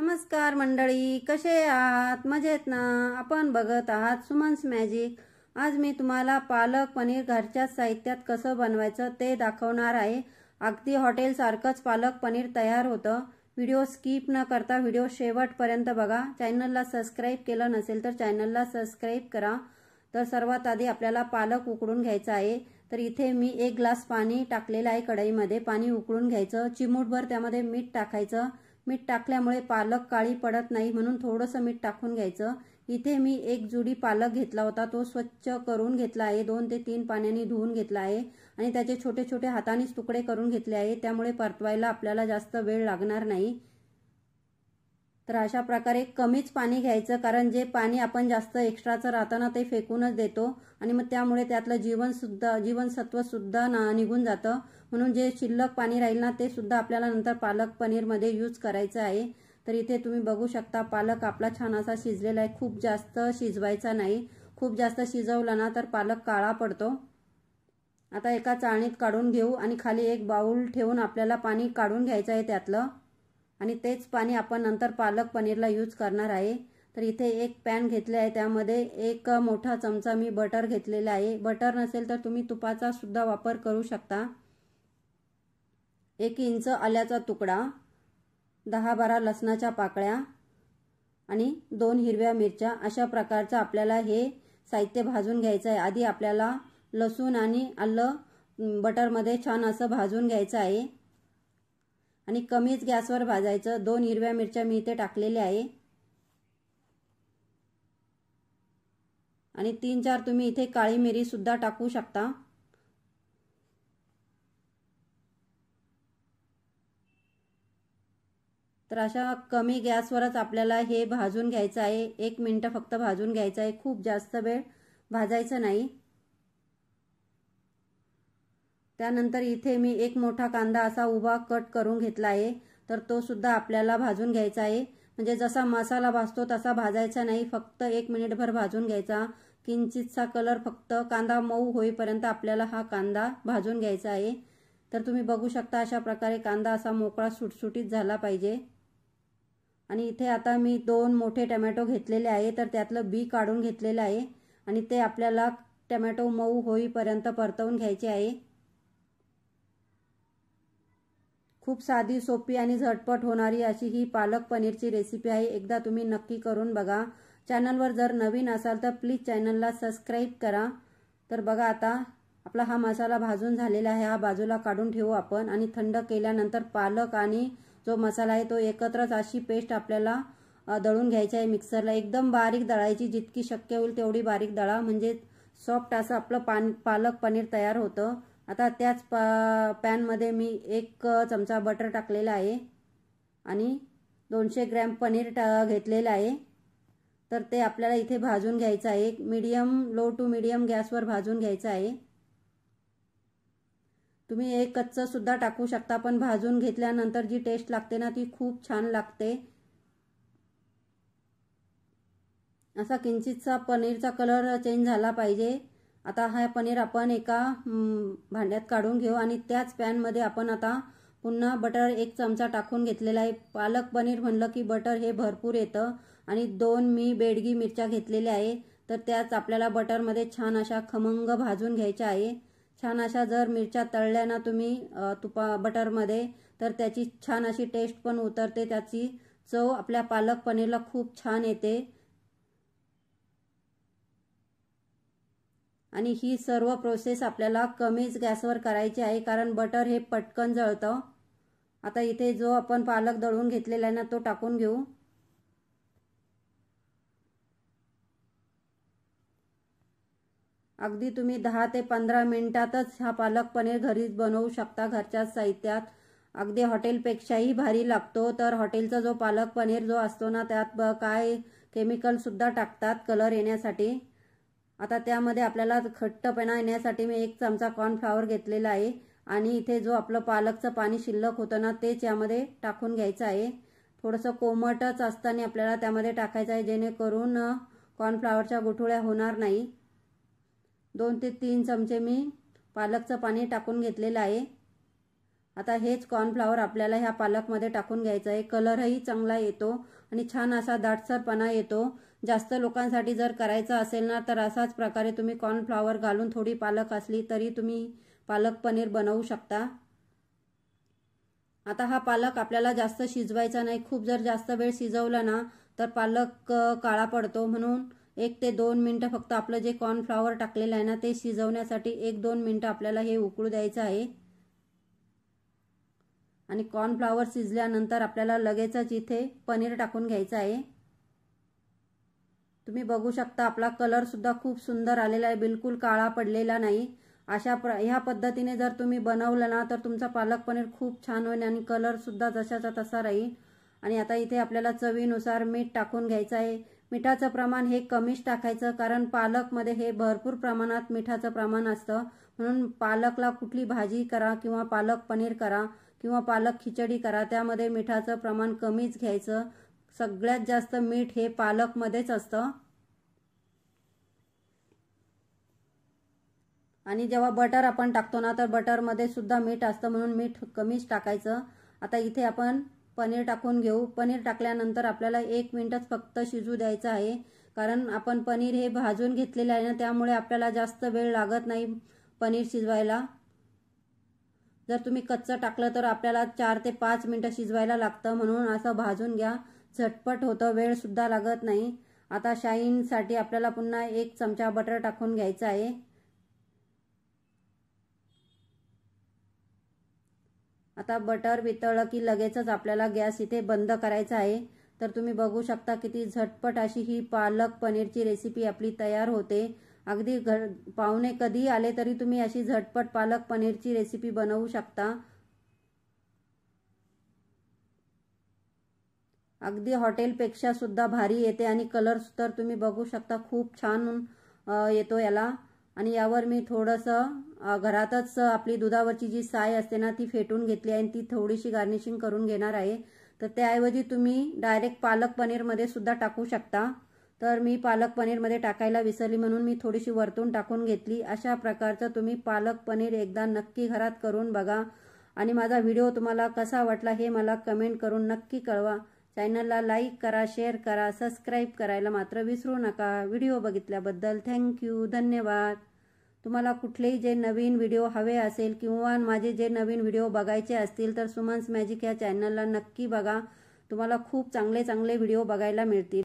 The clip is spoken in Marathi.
नमस्कार मंडळी कसे आहात मजेत ना आपण बघत आहात सुमन्स मॅजिक आज मी तुम्हाला पालक पनीर घरच्या साहित्यात कसं बनवायचं ते दाखवणार आहे अगदी हॉटेलसारखंच पालक पनीर तयार होतं व्हिडिओ स्किप न करता व्हिडिओ शेवटपर्यंत बघा चॅनलला सबस्क्राईब केलं नसेल तर चॅनलला सबस्क्राईब करा तर सर्वात आधी आपल्याला पालक उकडून घ्यायचा आहे तर इथे मी एक ग्लास पाणी टाकलेलं आहे कढईमध्ये पाणी उकळून घ्यायचं चिमूटभर त्यामध्ये मीठ टाकायचं मीठ टाकल्यामुळे पालक काळी पडत नाही म्हणून थोडंसं मीठ टाकून घ्यायचं इथे मी एक जुडी पालक घेतला होता तो स्वच्छ करून घेतला आहे दोन ते तीन पाण्याने धुवून घेतला आहे आणि त्याचे छोटे छोटे हातानेच तुकडे करून घेतले आहे त्यामुळे परतवायला आपल्याला जास्त वेळ लागणार नाही तर अशा प्रकारे कमीच पाणी घ्यायचं कारण जे पाणी आपण जास्त एक्स्ट्राचं राहताना ते फेकूनच देतो आणि मग त्यामुळे त्यातलं जीवनसुद्धा जीवनसत्वसुद्धा ना निघून जातं म्हणून जे शिल्लक पाणी राहील ना ते सुद्धा आपल्याला नंतर पालक पनीरमध्ये यूज करायचं आहे तर इथे तुम्ही बघू शकता पालक आपला छान असा शिजलेला आहे खूप जास्त शिजवायचा नाही खूप जास्त शिजवला ना तर पालक काळा पडतो आता एका चाळणीत काढून घेऊ आणि खाली एक बाऊल ठेवून आपल्याला पाणी काढून घ्यायचं आहे त्यातलं आणि तेच पाणी आपण नंतर पालक पनीरला यूज करणार आहे तर इथे एक पॅन घेतले आहे त्यामध्ये एक मोठा चमचा मी बटर घेतलेला आहे बटर नसेल तर तुम्ही तुपाचा सुद्धा वापर करू शकता एक इंच आल्याचा तुकडा दहा बारा लसणाच्या पाकळ्या आणि दोन हिरव्या मिरच्या अशा प्रकारचं आपल्याला हे साहित्य भाजून घ्यायचं आहे आधी आपल्याला लसूण आणि आलं बटरमध्ये छान असं भाजून घ्यायचं आहे आणि कमीच गॅसवर भाजायचं दोन हिरव्या मिरच्या मी इथे टाकलेल्या आहे आणि तीन चार तुम्ही इथे काळी मिरीसुद्धा टाकू शकता तर अशा कमी गॅसवरच आपल्याला हे भाजून घ्यायचं आहे एक मिनटं फक्त भाजून घ्यायचं आहे खूप जास्त वेळ भाजायचं नाही त्यानंतर इथे मी एक मोठा कांदा असा उभा कट करून घेतला आहे तर तो सुद्धा आपल्याला भाजून घ्यायचा आहे म्हणजे जसा मसाला भाजतो तसा भाजायचा नाही फक्त एक मिनिटभर भाजून घ्यायचा किंचितचा कलर फक्त कांदा मऊ होईपर्यंत आपल्याला हा कांदा भाजून घ्यायचा आहे तर तुम्ही बघू शकता अशा प्रकारे कांदा असा मोकळा सुटसुटीत झाला पाहिजे आणि इथे आता मी दोन मोठे टमॅटो घेतलेले आहे तर त्यातलं बी काढून घेतलेलं आहे आणि ते आपल्याला टमॅटो मऊ होईपर्यंत परतवून घ्यायचे आहे खूप साधी सोपी आणि झटपट होणारी अशी ही पालक पनीरची रेसिपी आहे एकदा तुम्ही नक्की करून बघा चॅनलवर जर नवीन असाल तर प्लीज चॅनलला सबस्क्राईब करा तर बघा आता आपला हा मसाला भाजून झालेला आहे हा बाजूला काढून ठेवू आपण आणि थंड केल्यानंतर पालक आणि जो मसाला आहे तो एकत्रच अशी पेस्ट आपल्याला दळून घ्यायची आहे मिक्सरला एकदम बारीक दळायची जितकी शक्य होईल तेवढी बारीक दळा म्हणजे सॉफ्ट असं आपलं पान पालक पनीर तयार होतं आता त्याच प पॅनमध्ये मी एक चमचा बटर टाकलेला आहे आणि दोनशे ग्रॅम पनीर टा घेतलेलं आहे तर ते आपल्याला इथे भाजून घ्यायचं आहे मीडियम लो टू मीडियम गॅसवर भाजून घ्यायचं आहे तुम्ही एक कच्चं सुद्धा टाकू शकता पण भाजून घेतल्यानंतर जी टेस्ट लागते ना ती खूप छान लागते असा किंचितचा पनीरचा कलर चेंज झाला पाहिजे आता हा पनीर आपण एका भांड्यात काढून घेऊ आणि त्याच पॅनमध्ये आपण आता पुन्हा बटर एक चमचा टाकून घेतलेला आहे पालक पनीर म्हणलं की बटर हे भरपूर येतं आणि दोन मी बेडगी मिरच्या घेतलेल्या आहे तर त्याच आपल्याला बटरमध्ये छान अशा खमंग भाजून घ्यायच्या आहे छान अशा जर मिरच्या तळल्या ना तुम्ही तुपा बटरमध्ये तर त्याची छान अशी टेस्ट पण उतरते त्याची चव आपल्या पालक पनीरला खूप छान येते आणि ही सर्व प्रोसेस आपल्याला कमीच गॅसवर करायची आहे कारण बटर हे पटकन जळतं आता इथे जो आपण पालक दळून घेतलेला आहे ना तो टाकून घेऊ अगदी तुम्ही दहा ते पंधरा मिनिटातच हा पालक पनीर घरीच बनवू शकता घरच्या साहित्यात अगदी हॉटेलपेक्षाही भारी लागतो तर हॉटेलचा जो पालक पनीर जो असतो ना त्यात काय केमिकलसुद्धा टाकतात कलर येण्यासाठी आता त्यामध्ये आपल्याला खट्टपणा येण्यासाठी मी एक चमचा कॉर्नफ्लावर घेतलेला आहे आणि इथे जो आपलं पालकचं पाणी शिल्लक होतं ना तेच यामध्ये टाकून घ्यायचं आहे थोडंसं कोमटच असताना आपल्याला त्यामध्ये टाकायचं आहे जेणेकरून कॉर्नफ्लावरच्या गुठुळ्या होणार नाही दोन ते तीन चमचे मी पालकचं पाणी टाकून घेतलेलं आहे आता हेच कॉर्नफ्लावर आपल्याला ह्या पालकमध्ये टाकून घ्यायचं आहे कलरही चांगला येतो आणि छान असा दाटसरपणा येतो जास्त लोकांसाठी जर करायचं असेल ना तर असाच प्रकारे तुम्ही कॉर्नफ्लावर घालून थोडी पालक असली तरी तुम्ही पालक पनीर बनवू शकता आता हा पालक आपल्याला जास्त शिजवायचा नाही खूप जर जास्त वेळ शिजवला ना तर पालक काळा पडतो म्हणून एक ते दोन मिनटं फक्त आपलं जे कॉर्नफ्लॉवर टाकलेलं आहे ना ते शिजवण्यासाठी एक दोन मिनटं आपल्याला हे उकळू द्यायचं आहे आणि कॉर्नफ्लॉवर शिजल्यानंतर आपल्याला लगेचच इथे पनीर टाकून घ्यायचं आहे तुम्ही बघू शकता आपला कलरसुद्धा खूप सुंदर आलेला आहे बिलकुल काळा पडलेला नाही अशा प्र ह्या पद्धतीने जर तुम्ही बनवलं ना तर तुमचा पालक पनीर खूप छान होईल आणि कलरसुद्धा जशाचा तसा राहील आणि आता इथे आपल्याला चवीनुसार मीठ टाकून घ्यायचं आहे मिठाचं प्रमाण हे कमीच टाकायचं कारण पालकमध्ये हे भरपूर प्रमाणात मिठाचं प्रमाण असतं म्हणून पालकला कुठली भाजी करा किंवा पालक पनीर करा किंवा पालक खिचडी करा त्यामध्ये मिठाचं प्रमाण कमीच घ्यायचं सगळ्यात जास्त मीठ हे पालकमध्येच असतं आणि जेव्हा बटर आपण टाकतो ना तर बटरमध्ये सुद्धा मीठ असतं म्हणून मीठ कमीच टाकायचं आता इथे आपण पनीर टाकून घेऊ पनीर टाकल्यानंतर आपल्याला एक मिनटच फक्त शिजू द्यायचं आहे कारण आपण पनीर हे भाजून घेतलेलं आहे ना त्यामुळे आपल्याला जास्त वेळ लागत नाही पनीर शिजवायला जर तुम्ही कच्चं टाकलं तर आपल्याला चार ते पाच मिनटं शिजवायला लागतं म्हणून असं भाजून घ्या झटपट होतं वेळसुद्धा लागत नाही आता शाईनसाठी आपल्याला पुन्हा एक चमचा बटर टाकून घ्यायचं आहे आता बटर वितळलं की लगेचच आपल्याला गॅस इथे बंद करायचा आहे तर तुम्ही बघू शकता किती झटपट अशी ही पालक पनीरची रेसिपी आपली तयार होते अगदी घ पाहुणे कधी आले तरी तुम्ही अशी झटपट पालक पनीरची रेसिपी बनवू शकता अगदी हॉटेलपेक्षा सुद्धा भारी येते आणि कलर्स तर तुम्ही बघू शकता खूप छान येतो याला आणि यावर मी थोडंसं घरातच आपली दुधावरची जी साय असते ना ती फेटून घेतली आहे आणि ती थोडीशी गार्निशिंग करून घेणार आहे तर त्याऐवजी तुम्ही डायरेक्ट पालक पनीरमध्ये सुद्धा टाकू शकता तर मी पालक पनीरमध्ये टाकायला विसरली म्हणून मी थोडीशी वरतून टाकून घेतली अशा प्रकारचं तुम्ही पालक पनीर एकदा नक्की घरात करून बघा आणि माझा व्हिडिओ तुम्हाला कसा वाटला हे मला कमेंट करून नक्की कळवा चॅनलला लाईक करा शेअर करा सबस्क्राईब करायला मात्र विसरू नका व्हिडिओ बघितल्याबद्दल थँक्यू धन्यवाद तुम्हाला कुठलेही जे नवीन व्हिडिओ हवे असेल किंवा माझे जे नवीन व्हिडिओ बघायचे असतील तर सुमन्स मॅजिक या चॅनलला नक्की बघा तुम्हाला खूप चांगले चांगले व्हिडिओ बघायला मिळतील